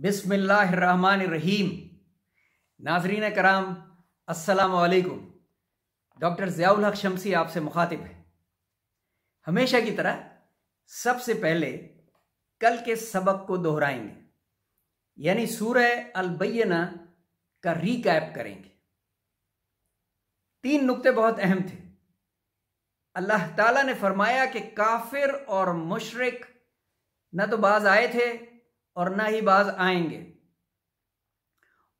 बिसमीम नाजरीन कराम असलकुम डॉक्टर ज़ियाउल हक शमसी आपसे मुखातिब है हमेशा की तरह सबसे पहले कल के सबक को दोहराएंगे यानी सूरह अलबैना का रिकैप करेंगे तीन नुक्ते बहुत अहम थे अल्लाह ताला ने फरमाया कि काफिर और मुशरक न तो बाज आए थे और ना ही बाज आएंगे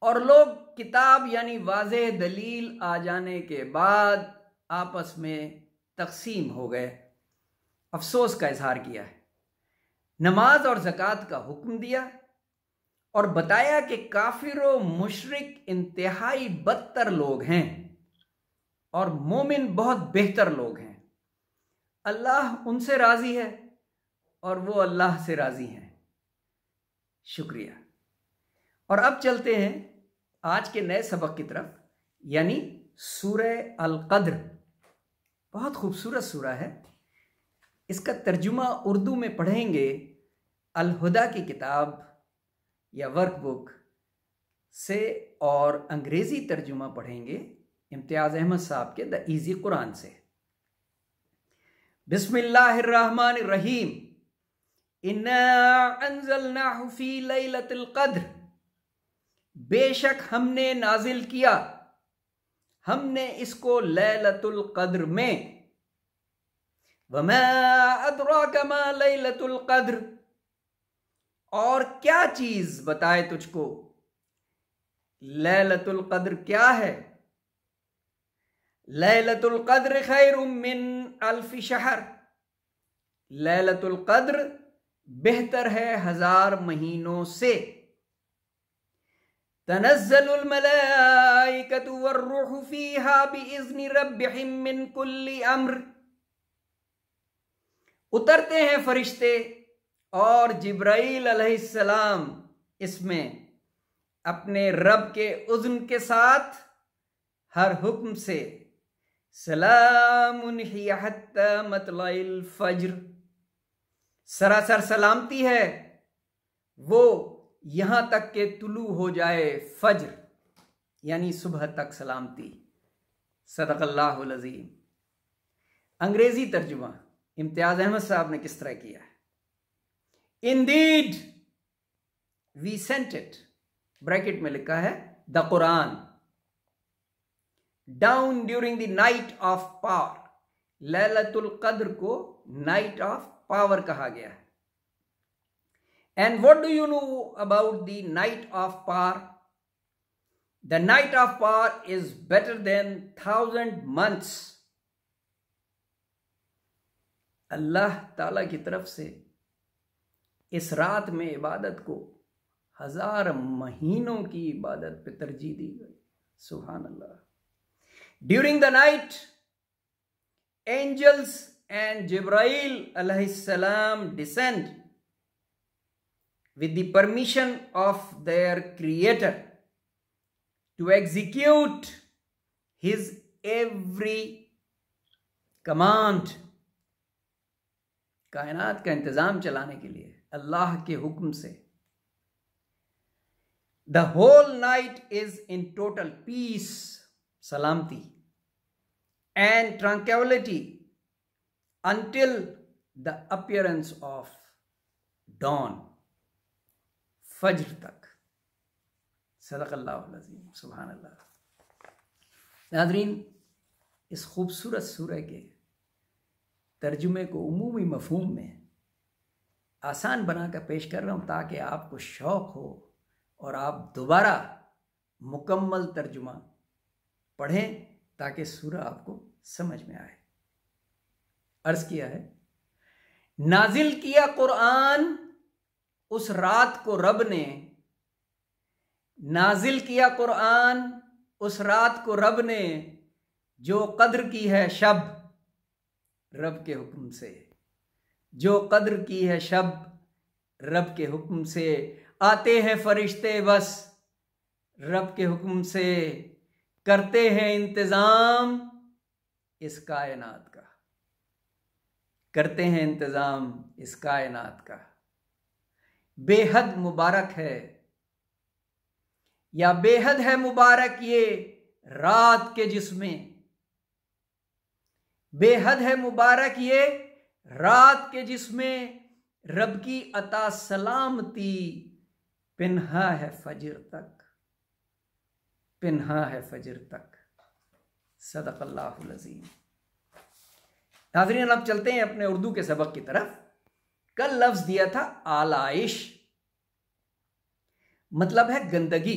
और लोग किताब यानी वाज दलील आ जाने के बाद आपस में तकसीम हो गए अफसोस का इजहार किया है नमाज और जक़ात का हुक्म दिया और बताया कि काफिर मुशरक इंतहाई बदतर लोग हैं और मोमिन बहुत बेहतर लोग हैं अल्लाह उनसे राज़ी है और वो अल्लाह से राज़ी हैं शुक्रिया और अब चलते हैं आज के नए सबक की तरफ यानी अल कद्र बहुत खूबसूरत सूरा है इसका तर्जुमा उर्दू में पढ़ेंगे अलहुदा की किताब या वर्कबुक से और अंग्रेज़ी तर्जुमा पढ़ेंगे इम्तियाज़ अहमद साहब के द ईज़ी कुरान से बिस्मिल्लाहिर्रहमानिर्रहीम कदर बेशक हमने नाजिल किया हमने इसको लैलतुल कद्र में लतुल लैलतुल कद्र और क्या चीज बताए तुझको लैलतुल कद्र क्या है लैलतुल कद्र खैर मिन अल्फी शहर लैलतुल कद्र बेहतर है हजार महीनों से तनजल अम्र उतरते हैं फरिश्ते और जिब्राइल अलैहिस्सलाम इसमें अपने रब के उज्न के साथ हर हुक्म से सलाम मतलाइल फज्र सरासर सलामती है वो यहां तक के तुलू हो जाए फज्र यानी सुबह तक सलामती सदकल्लाजीम अंग्रेजी तर्जुमा इम्तियाज अहमद साहब ने किस तरह किया है दीड वी सेंट इट ब्रैकेट में लिखा है the Quran down during the night of power ललतुल कद्र को नाइट ऑफ पावर कहा गया है and what do you know about the night of power the night of power is better than thousand months अल्लाह ताला की तरफ से इस रात में इबादत को हजार महीनों की इबादत पे तरजीह दी गई सुबहान अल्लाह during the night angels and Jibrail salam descend with the permission of their creator to execute his every command. Kainat ka intizam chalane ke liye. Allah ke hukum se. The whole night is in total peace, salamti, and tranquility until the appearance of dawn fajr tak सदक़ल्लाजीम सुबहान अल्लाह Nadreen इस खूबसूरत सूर्य के तर्जुमे को उमूमी मफहम में आसान बनाकर पेश कर रहा हूँ ताकि आपको शौक़ हो और आप दोबारा मुकम्मल तर्जुमा पढ़ें ताकि सूर्य आपको समझ में आए अर्ज किया है नाजिल किया कुरान उस रात को रब ने नाजिल किया कुरान उस रात को रब ने जो कद्र की है शब रब के हुक्म से जो कद्र की है शब रब के हुक्म से आते हैं फरिश्ते बस रब के हुक्म से करते हैं इंतज़ाम इस कायनात का करते हैं इंतज़ाम इस कायनात का बेहद मुबारक है या बेहद है मुबारक ये रात के जिसमें बेहद है मुबारक ये रात के जिसमें रब की अता सलामती पिन्हा है फजर तक पिन्हा है फजर तक सदक अल्लाह नाजरीन अब चलते हैं अपने उर्दू के सबक की तरफ कल लफ्ज दिया था आलाइश मतलब है गंदगी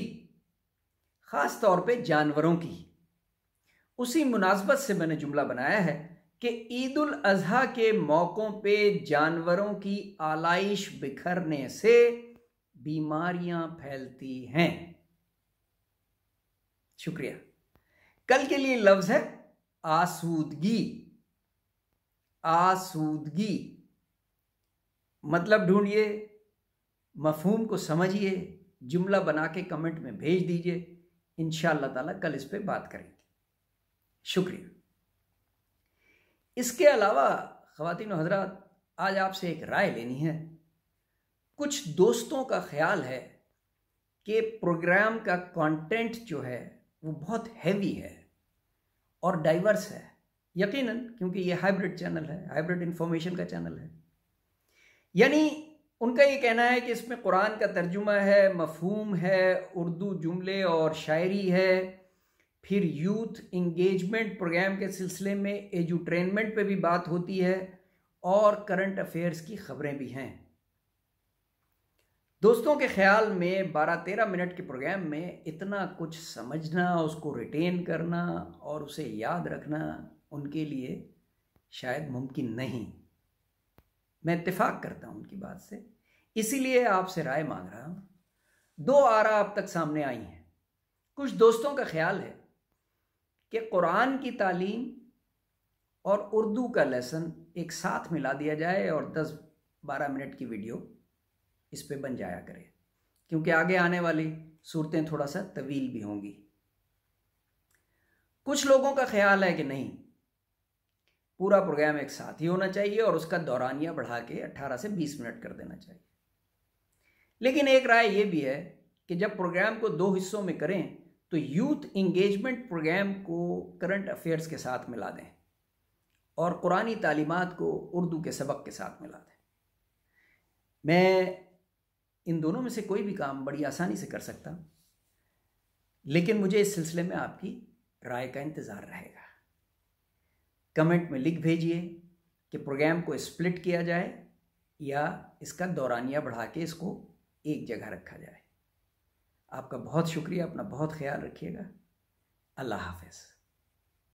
खास तौर पे जानवरों की उसी मुनासबत से मैंने जुमला बनाया है कि ईद उल अजहा के मौक़ों पे जानवरों की आलाइश बिखरने से बीमारियां फैलती हैं शुक्रिया कल के लिए लफ्ज़ है आसूदगी आसूदगी मतलब ढूंढिए मफहूम को समझिए जुमला बना के कमेंट में भेज दीजिए इन ताला कल इस पर बात करेंगे शुक्रिया इसके अलावा खातिन हजरात आज आपसे एक राय लेनी है कुछ दोस्तों का ख्याल है कि प्रोग्राम का कंटेंट जो है वो बहुत हैवी है और डाइवर्स है यकीनन क्योंकि ये हाइब्रिड चैनल है हाइब्रिड इंफॉर्मेशन का चैनल है यानी उनका ये कहना है कि इसमें कुरान का तर्जुमा है मफहूम है उर्दू जुमले और शायरी है फिर यूथ इंगेजमेंट प्रोग्राम के सिलसिले में एजुट्रेनमेंट पे भी बात होती है और करंट अफेयर्स की खबरें भी हैं दोस्तों के ख्याल में 12-13 मिनट के प्रोग्राम में इतना कुछ समझना उसको रिटेन करना और उसे याद रखना उनके लिए शायद मुमकिन नहीं मैं इतफाक़ करता हूं उनकी बात से इसीलिए आपसे राय मांग रहा हूं दो आरा अब तक सामने आई हैं कुछ दोस्तों का ख्याल है कि कुरान की तालीम और उर्दू का लेसन एक साथ मिला दिया जाए और 10-12 मिनट की वीडियो इस पे बन जाया करे क्योंकि आगे आने वाली सूरतें थोड़ा सा तवील भी होंगी कुछ लोगों का ख्याल है कि नहीं पूरा प्रोग्राम एक साथ ही होना चाहिए और उसका दौरानिया बढ़ा के 18 से 20 मिनट कर देना चाहिए लेकिन एक राय ये भी है कि जब प्रोग्राम को दो हिस्सों में करें तो यूथ इंगेजमेंट प्रोग्राम को करंट अफेयर्स के साथ मिला दें और कुरानी तालीमत को उर्दू के सबक के साथ मिला दें मैं इन दोनों में से कोई भी काम बड़ी आसानी से कर सकता हूँ लेकिन मुझे इस सिलसिले में आपकी राय का इंतज़ार रहेगा कमेंट में लिख भेजिए कि प्रोग्राम को स्प्लिट किया जाए या इसका दौरानिया बढ़ा के इसको एक जगह रखा जाए आपका बहुत शुक्रिया अपना बहुत ख्याल रखिएगा अल्लाह हाफिज़